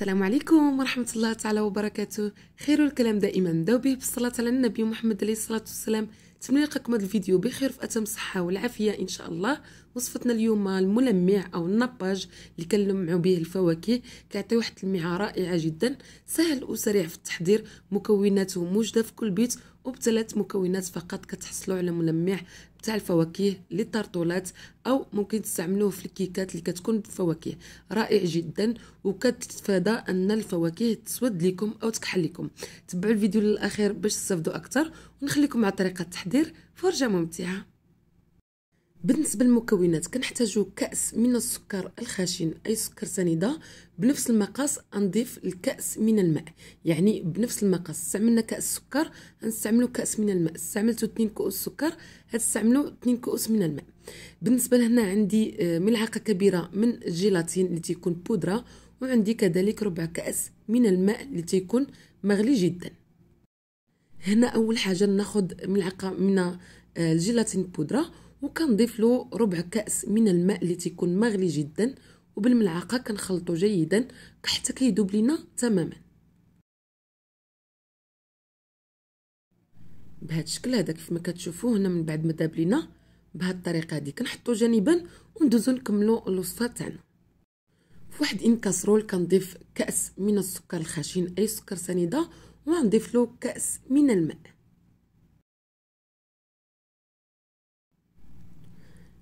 السلام عليكم ورحمة الله تعالى وبركاته خير الكلام دائما نبداو به بالصلاة على النبي محمد عليه الصلاة والسلام تمنى يلقاكم هذا الفيديو بخير في اتم صحة والعافية ان شاء الله وصفتنا اليوم الملمع او النباج اللي كنلمعو به الفواكه كيعطي واحد المعة رائعة جدا سهل وسريع في التحضير مكوناته موجودة في كل بيت وبثلاث مكونات فقط كتحصلوا على ملمع تاع الفواكه للطرطولات او ممكن تستعملوه في الكيكات اللي كتكون بالفواكه رائع جدا وكتتفادى ان الفواكه تسود لكم او تكحل لكم تبعوا الفيديو للاخير باش تستافدوا اكثر ونخليكم مع طريقه التحضير فرجه ممتعه بالنسبه للمكونات كنحتاجو كاس من السكر الخشن اي سكر سنيده بنفس المقاس نضيف الكاس من الماء يعني بنفس المقاس استعملنا كاس سكر نستعملو كاس من الماء استعملتو 2 كؤوس سكر غتستعملوا 2 كؤوس من الماء بالنسبه لهنا عندي آه، ملعقه كبيره من الجيلاتين اللي تيكون بودره وعندي كذلك ربع كاس من الماء اللي تيكون مغلي جدا هنا اول حاجه ناخذ ملعقه من الجيلاتين آه، بودره وكنضيف له ربع كاس من الماء اللي تيكون مغلي جدا وبالملعقه كنخلطو جيدا حتى كيذوب لينا تماما بهذا الشكل هذا كيف ما كتشوفوا هنا من بعد ما داب لينا بهذه الطريقه هذه كنحطو جانبا وندوزو نكملو الوصفه تاعنا في واحد ان كاسرول كنضيف كاس من السكر الخشن اي سكر سنيده ونضيف له كاس من الماء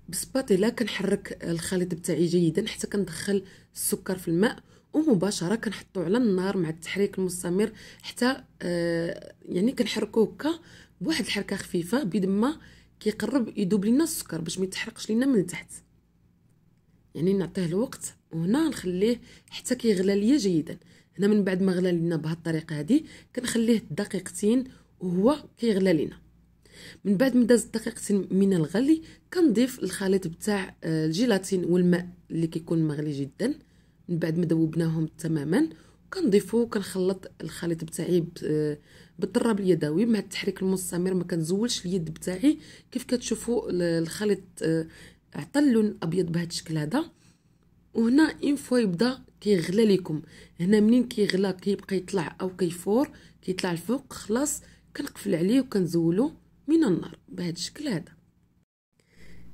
بسباتيلا كنحرك الخليط بتاعي جيدا حتى كندخل السكر في الماء ومباشره كنحطو على النار مع التحريك المستمر حتى آه يعني كنحركو هكا بواحد الحركه خفيفه بيد ما كيقرب يذوب لينا السكر باش ما يتحرقش لينا من تحت يعني نعطيه الوقت وهنا نخليه حتى كيغلى ليا جيدا هنا من بعد ما غلى لينا بهاد الطريقه هذه كنخليه دقيقتين وهو كيغلى لينا من بعد ما داز دقيقتين من الغلي كنضيف الخليط بتاع آه، الجيلاتين والماء اللي كيكون مغلي جدا من بعد ما ذوبناهم تماما كنضيفو كنخلط الخليط بتاعي آه، بالضرب اليدوي مع التحريك المستمر ما كنزولش اليد بتاعي كيف كتشوفوا الخليط آه، عطى اللون ابيض بهذا الشكل هذا وهنا ان فوا يبدا كيغلى لكم هنا منين كيغلى كيبقى يطلع او كيفور كيطلع الفوق خلاص كنقفل عليه وكنزولو من النار بهذا الشكل هذا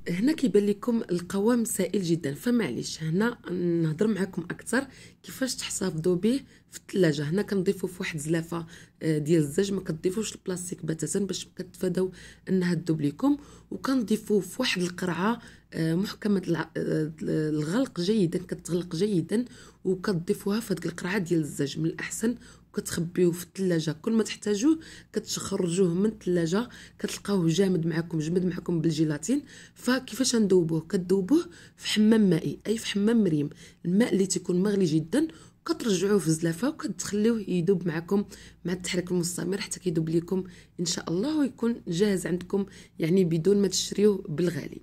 هنا كيبان لكم القوام سائل جدا فمعليش هنا نهضر معكم اكثر كيفاش تحتفظوا به في الثلاجه هنا كنضيفوا في واحد زلافه آه، ديال الزاج ما كتضيفوش البلاستيك بتاتا باش كتفاداو انها تذوب لكم وكنضيفوا في واحد القرعه آه، محكمه آه، الغلق جيدا كتغلق جيدا وكتضيفوها في هذيك القرعه ديال الزاج من الاحسن كتخبيوه في الثلاجه كل ما تحتاجوه كتخرجوه من الثلاجه كتلقاوه جامد معكم جمد معكم بالجيلاتين فكيفاش ندوبوه كتذوبوه في حمام مائي اي في حمام مريم الماء اللي تيكون مغلي جدا كترجعوه في زلافه وكتخليوه يدوب معكم مع التحريك المستمر حتى كيدوب لكم ان شاء الله ويكون جاهز عندكم يعني بدون ما تشريوه بالغالي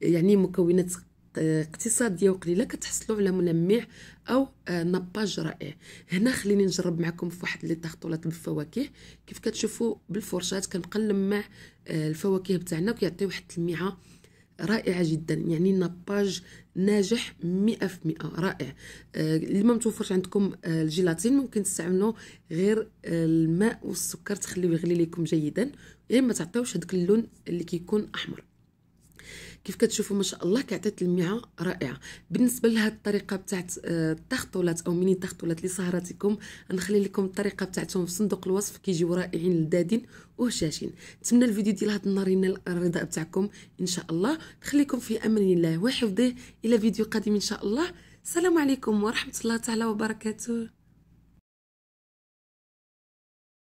يعني مكونات اقتصاديه وقليله كتحصلوا على ملمع او آه، نباج رائع هنا خليني نجرب معكم في واحد لي طاغطولات بالفواكه كيف كتشوفوا بالفرشات كنبقى نلمع آه، الفواكه بتاعنا وكيعطي واحد التلميعه رائعه جدا يعني نباج ناجح مئة في مئة رائع آه، اللي ما متوفرش عندكم الجيلاتين ممكن تستعملوا غير الماء والسكر تخليه يغلي لكم جيدا يا ما تعطيوش هذاك اللون اللي كيكون احمر كيف كتشوفوا ما شاء الله كيعطي المياه رائعه بالنسبه لهاد الطريقه بتاعت آه، التخطولات او ميني التخطولات لسهراتكم نخلي لكم الطريقه بتاعتهم في صندوق الوصف كيجيو رائعين لذادين وهشاشين نتمنى الفيديو ديال هاد النهار ينال الرضا بتاعكم ان شاء الله نخليكم في امان الله وحفظه الى فيديو قادم ان شاء الله السلام عليكم ورحمه الله تعالى وبركاته